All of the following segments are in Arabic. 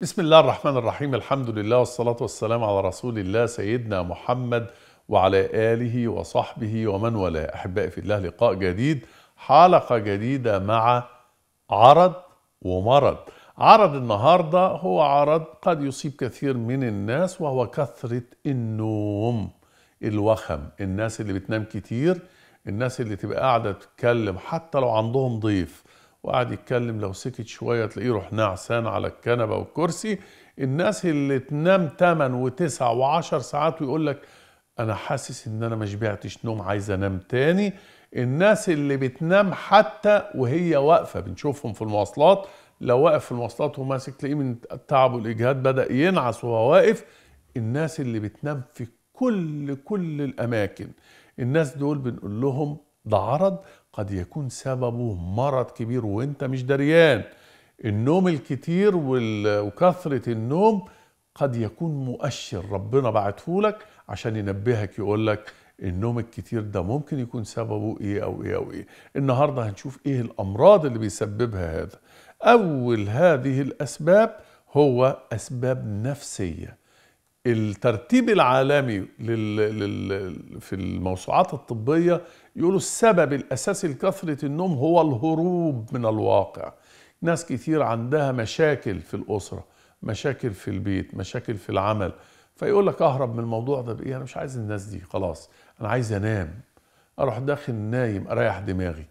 بسم الله الرحمن الرحيم الحمد لله والصلاة والسلام على رسول الله سيدنا محمد وعلى آله وصحبه ومن والاه أحبائي في الله لقاء جديد حلقة جديدة مع عرض ومرض عرض النهاردة هو عرض قد يصيب كثير من الناس وهو كثرة النوم الوخم الناس اللي بتنام كتير الناس اللي تبقى قاعدة تتكلم حتى لو عندهم ضيف وقعد يتكلم لو سكت شوية تلاقيه روح نعسان على الكنبة والكرسي الناس اللي تنام 8 و9 و10 ساعات ويقول لك أنا حاسس إن أنا ما شبعتش نوم عايز أنام تاني الناس اللي بتنام حتى وهي واقفة بنشوفهم في المواصلات لو واقف في المواصلات وماسك تلاقيه من التعب والإجهاد بدأ ينعس وهو واقف الناس اللي بتنام في كل كل الأماكن الناس دول بنقول لهم ده عرض قد يكون سببه مرض كبير وانت مش دريان النوم الكتير وكثرة النوم قد يكون مؤشر ربنا لك عشان ينبهك يقول لك النوم الكتير ده ممكن يكون سببه ايه او ايه او ايه النهاردة هنشوف ايه الامراض اللي بيسببها هذا اول هذه الاسباب هو اسباب نفسيه الترتيب العالمي لل... لل... في الموسوعات الطبية يقولوا السبب الأساسي لكثرة النوم هو الهروب من الواقع ناس كثير عندها مشاكل في الأسرة مشاكل في البيت مشاكل في العمل فيقول لك أهرب من الموضوع ده بإيه أنا مش عايز الناس دي خلاص أنا عايز أنام أروح داخل نايم أريح دماغي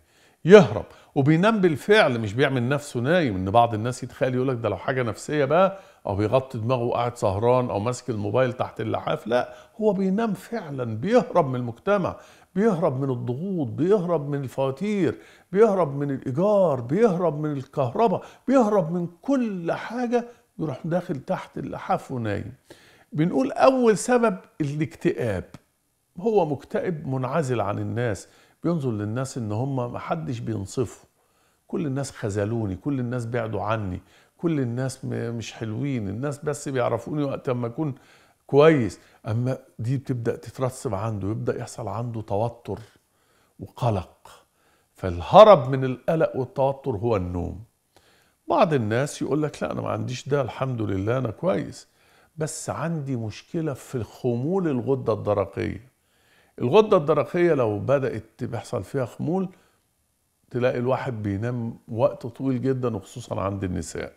يهرب وبينام بالفعل مش بيعمل نفسه نايم ان بعض الناس يتخيل يقول لك ده لو حاجه نفسيه بقى او بيغطي دماغه وقاعد سهران او ماسك الموبايل تحت اللحاف لا هو بينام فعلا بيهرب من المجتمع بيهرب من الضغوط بيهرب من الفواتير بيهرب من الايجار بيهرب من الكهرباء بيهرب من كل حاجه يروح داخل تحت اللحاف ونايم بنقول اول سبب الاكتئاب هو مكتئب منعزل عن الناس بينظر للناس ان هم محدش بينصفه كل الناس خذلوني كل الناس بعدوا عني كل الناس مش حلوين الناس بس بيعرفوني وقت اما اكون كويس اما دي بتبدا تترسب عنده يبدا يحصل عنده توتر وقلق فالهرب من القلق والتوتر هو النوم بعض الناس يقول لك لا انا ما عنديش ده الحمد لله انا كويس بس عندي مشكله في خمول الغده الدرقيه الغده الدرقيه لو بدات بيحصل فيها خمول تلاقي الواحد بينام وقت طويل جدا وخصوصا عند النساء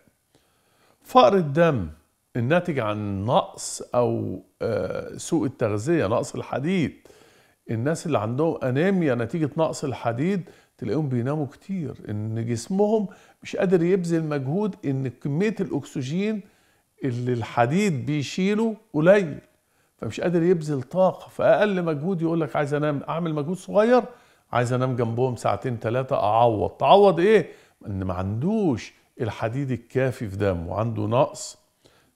فقر الدم الناتج عن نقص او آه، سوء التغذيه نقص الحديد الناس اللي عندهم انيميا نتيجه نقص الحديد تلاقيهم بيناموا كتير ان جسمهم مش قادر يبذل مجهود ان كميه الاكسجين اللي الحديد بيشيله قليل فمش قادر يبذل طاقه فاقل مجهود يقول لك عايز انام اعمل مجهود صغير عايز انام جنبهم ساعتين ثلاثه اعوض تعوض ايه ان ما عندوش الحديد الكافي في دمه عنده نقص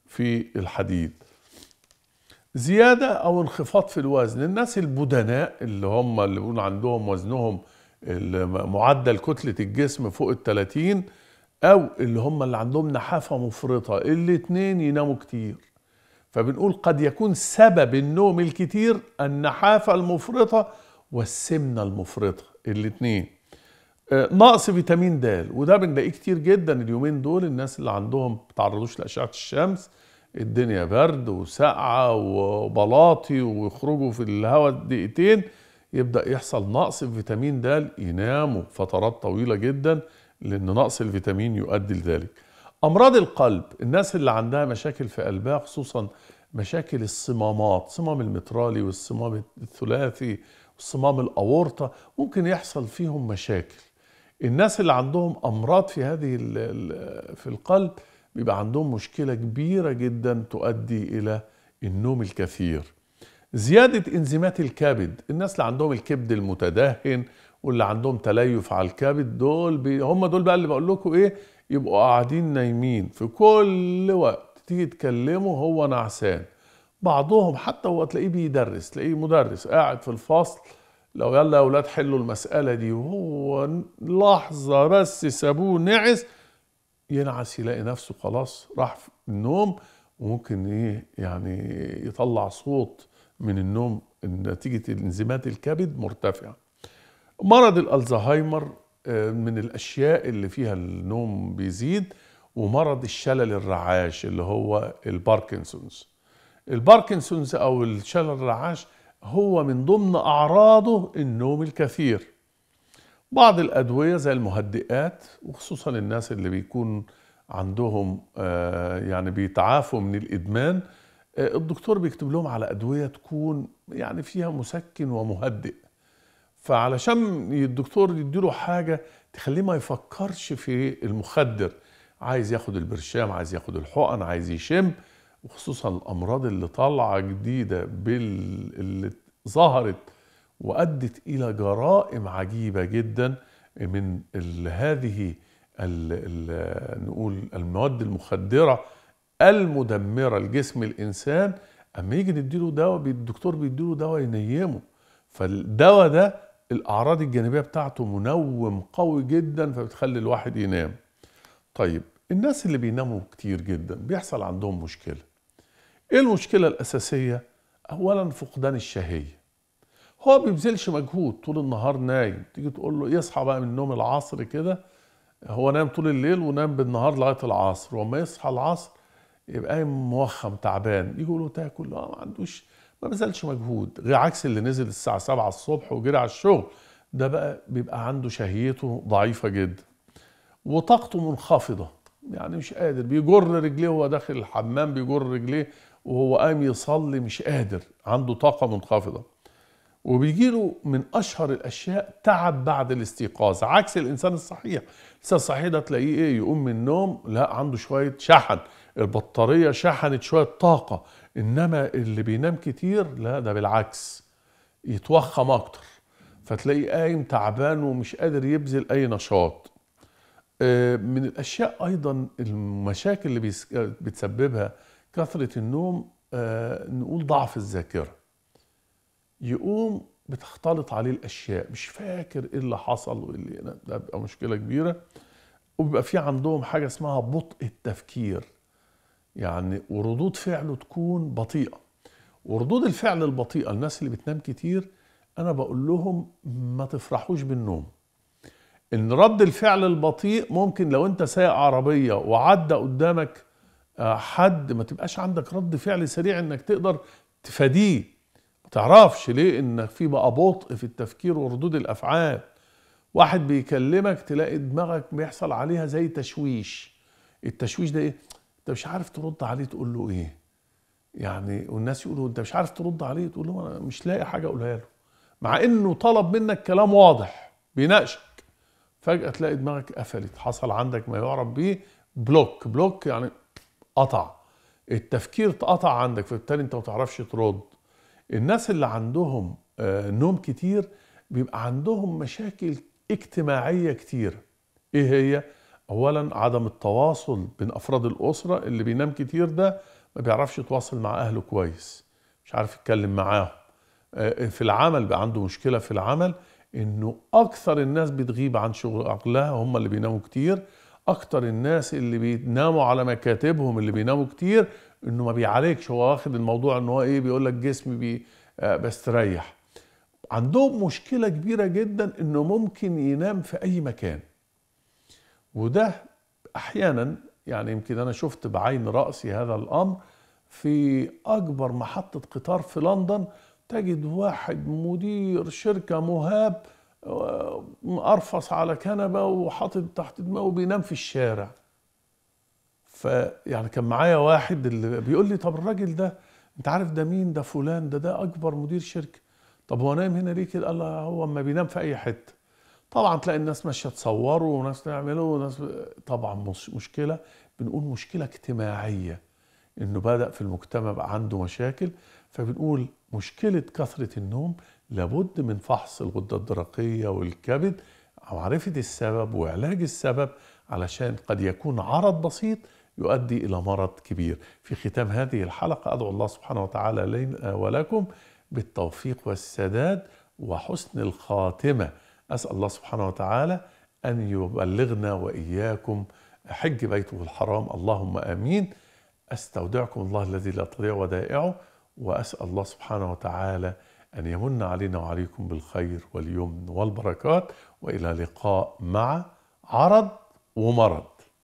في الحديد زياده او انخفاض في الوزن الناس البدناء اللي هم اللي بيقول عندهم وزنهم معدل كتله الجسم فوق ال 30 او اللي هم اللي عندهم نحافه مفرطه الاثنين يناموا كتير فبنقول قد يكون سبب النوم الكتير النحافة المفرطة والسمنة المفرطة الاتنين آه، نقص فيتامين د وده بنلاقيه كتير جدا اليومين دول الناس اللي عندهم بتعرضوش لأشعة الشمس الدنيا برد وساقعة وبلاطي ويخرجوا في الهواء دقيقتين يبدأ يحصل نقص فيتامين د يناموا فترات طويلة جدا لأن نقص الفيتامين يؤدي لذلك امراض القلب الناس اللي عندها مشاكل في قلبها خصوصا مشاكل الصمامات صمام المترالي والصمام الثلاثي والصمام الاورطه ممكن يحصل فيهم مشاكل الناس اللي عندهم امراض في هذه في القلب بيبقى عندهم مشكله كبيره جدا تؤدي الى النوم الكثير زياده انزيمات الكبد الناس اللي عندهم الكبد المتدهن واللي عندهم تليف على الكبد دول بي هم دول بقى اللي بقول لكم ايه يبقوا قاعدين نايمين في كل وقت تيجي تكلمه هو نعسان بعضهم حتى هو تلاقيه بيدرس تلاقيه مدرس قاعد في الفصل لو يلا يا اولاد حلوا المساله دي وهو لحظه بس سابوه نعس ينعس يلاقي نفسه خلاص راح في النوم وممكن ايه يعني يطلع صوت من النوم نتيجه انزيمات الكبد مرتفعه مرض الالزهايمر من الاشياء اللي فيها النوم بيزيد ومرض الشلل الرعاش اللي هو الباركنسونز الباركنسونز او الشلل الرعاش هو من ضمن اعراضه النوم الكثير بعض الادويه زي المهدئات وخصوصا الناس اللي بيكون عندهم آه، يعني بيتعافوا من الادمان آه، الدكتور بيكتب لهم على ادويه تكون يعني فيها مسكن ومهدئ فعلشان الدكتور يديله حاجه تخليه ما يفكرش في المخدر عايز ياخد البرشام عايز ياخد الحقن عايز يشم وخصوصا الامراض اللي طالعه جديده بال... اللي ظهرت وادت الى جرائم عجيبه جدا من ال... هذه ال... ال... نقول المواد المخدره المدمره لجسم الانسان اما يجي نديله دواء الدكتور بيديله دواء ينيمه فالدواء ده الاعراض الجانبيه بتاعته منوم قوي جدا فبتخلي الواحد ينام طيب الناس اللي بيناموا كتير جدا بيحصل عندهم مشكله ايه المشكله الاساسيه اولا فقدان الشهيه هو بيبذلش مجهود طول النهار نايم تيجي تقول له يصحى بقى من النوم العصر كده هو نام طول الليل ونام بالنهار لغايه العصر واما يصحى العصر يبقى قايم موخم تعبان يجي له تاكل لا ما عندوش ما بذلش مجهود غير عكس اللي نزل الساعة 7 الصبح وجري على الشغل ده بقى بيبقى عنده شهيته ضعيفة جدا وطاقته منخفضة يعني مش قادر بيجر رجليه وهو داخل الحمام بيجر رجليه وهو قام يصلي مش قادر عنده طاقة منخفضة وبيجيله من أشهر الأشياء تعب بعد الاستيقاظ عكس الإنسان الصحيح الإنسان الصحيح ده تلاقيه إيه يقوم من النوم لا عنده شوية شحن البطارية شحنت شوية طاقة انما اللي بينام كتير لا ده بالعكس يتوخم اكتر فتلاقيه قايم تعبان ومش قادر يبذل اي نشاط آه، من الاشياء ايضا المشاكل اللي بتسببها كثره النوم آه، نقول ضعف الذاكره يقوم بتختلط عليه الاشياء مش فاكر ايه اللي حصل واللي ده بيبقى مشكله كبيره وبيبقى في عندهم حاجه اسمها بطء التفكير يعني وردود فعله تكون بطيئه وردود الفعل البطيئه الناس اللي بتنام كتير انا بقول لهم ما تفرحوش بالنوم ان رد الفعل البطيء ممكن لو انت سايق عربيه وعدى قدامك آه، حد ما تبقاش عندك رد فعل سريع انك تقدر تفاديه ما تعرفش ليه انك في بقى بطء في التفكير وردود الافعال واحد بيكلمك تلاقي دماغك بيحصل عليها زي تشويش التشويش ده ايه انت مش عارف ترد عليه تقول له ايه يعني والناس يقولوا انت مش عارف ترد عليه تقول له انا مش لاقي حاجه اقولها له مع انه طلب منك كلام واضح بيناقشك فجاه تلاقي دماغك قفلت حصل عندك ما يعرف به بلوك بلوك يعني قطع التفكير اتقطع عندك فبالتالي انت ما تعرفش ترد الناس اللي عندهم آه، نوم كتير بيبقى عندهم مشاكل اجتماعيه كتير ايه هي اولا عدم التواصل بين افراد الاسره اللي بينام كتير ده ما بيعرفش يتواصل مع اهله كويس مش عارف يتكلم معاهم آه، في العمل بقى عنده مشكله في العمل انه اكثر الناس بتغيب عن شغلها هم اللي بيناموا كتير اكثر الناس اللي بيناموا على مكاتبهم اللي بيناموا كتير انه ما بيعالجش هو واخد الموضوع ان هو ايه بيقول لك جسمي بي آه، بستريح عندهم مشكله كبيره جدا انه ممكن ينام في اي مكان وده احيانا يعني يمكن انا شفت بعين راسي هذا الامر في اكبر محطه قطار في لندن تجد واحد مدير شركه مهاب مقرفص آه، على كنبه وحاطط تحت دماغه وبينام في الشارع فيعني كان معايا واحد اللي بيقول لي طب الراجل ده انت عارف ده مين ده فلان ده ده اكبر مدير شركه طب هو نايم هنا ليه كده قال هو اما بينام في اي حته طبعا تلاقي الناس ماشيه تصوروا وناس تعملوا وناس طبعا مش مشكله بنقول مشكله اجتماعيه انه بدا في المجتمع بقى عنده مشاكل فبنقول مشكله كثره النوم لابد من فحص الغده الدرقيه والكبد معرفه السبب وعلاج السبب علشان قد يكون عرض بسيط يؤدي الى مرض كبير. في ختام هذه الحلقه ادعو الله سبحانه وتعالى لنا ولكم بالتوفيق والسداد وحسن الخاتمه. أسأل الله سبحانه وتعالى أن يبلغنا وإياكم حج بيته الحرام اللهم آمين أستودعكم الله الذي لا تضيع ودائعه وأسأل الله سبحانه وتعالى أن يمن علينا وعليكم بالخير واليمن والبركات وإلى لقاء مع عرض ومرض